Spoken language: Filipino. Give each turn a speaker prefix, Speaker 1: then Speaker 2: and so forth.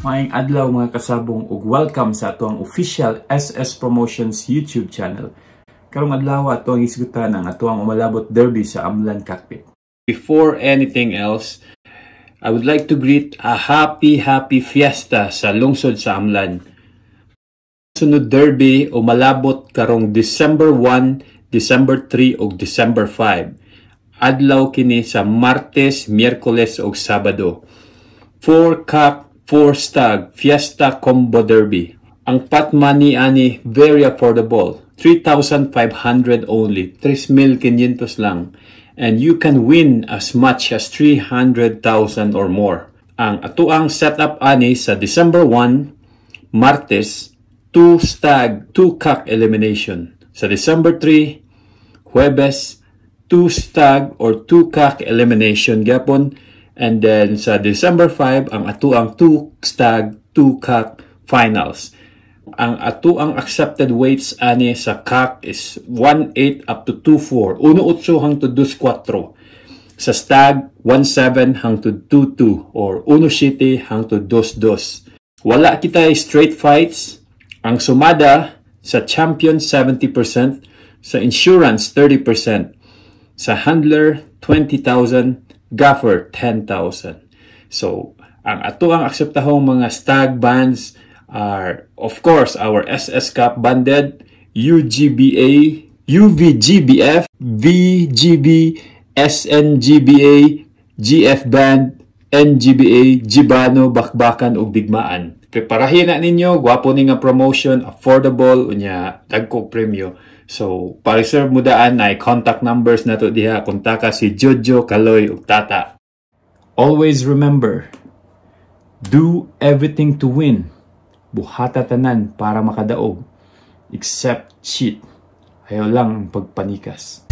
Speaker 1: Maayong adlaw mga kasabong ug welcome sa ato official SS Promotions YouTube channel. Karong adlaw ato ang isgutan ang ato ang umalabot derby sa Amlan Cockpit. Before anything else, I would like to greet a happy happy fiesta sa lungsod sa Amlan. Sunod derby umalabot karong December 1, December 3 ug December 5. Adlaw kini sa Martes, Miyerkules ug Sabado. 4 Cup four Stag Fiesta Combo Derby. Ang pot money ani very affordable. 3,500 only. 3,500 lang. And you can win as much as 300,000 or more. Ang atuang setup ani sa December 1, Martes, two stag, two cock elimination. Sa December 3, Huwebes, two stag or two cock elimination. Gapon, And then sa December 5, ang atuang 2 stag 2 cock finals. Ang atuang accepted weights ani sa cock is 1.8 up to 2.4. 1.8 hangtod 2.4. Sa stag, 1.7 hangtod 2.2 or 1.7 hangtod 2.2. Wala kita straight fights. Ang sumada sa champion 70%, sa insurance 30%, sa handler 20,000, gaffer 10,000. So, ang ato ang akseptahong mga stag bands are of course our SS Cup banded UGBA, UVGBF, VGB, SNGBA, GF band, NGBA, Gibano, Bakbakan ug Digmaan preparahin na ninyo gwapo ni nga promotion affordable unya dagko premyo so pa-reserve mo daan na contact numbers na to diha kontaka si Jojo Kaloy ug Tata always remember do everything to win buhata tanan para makadaog except cheat ayaw lang pagpanikas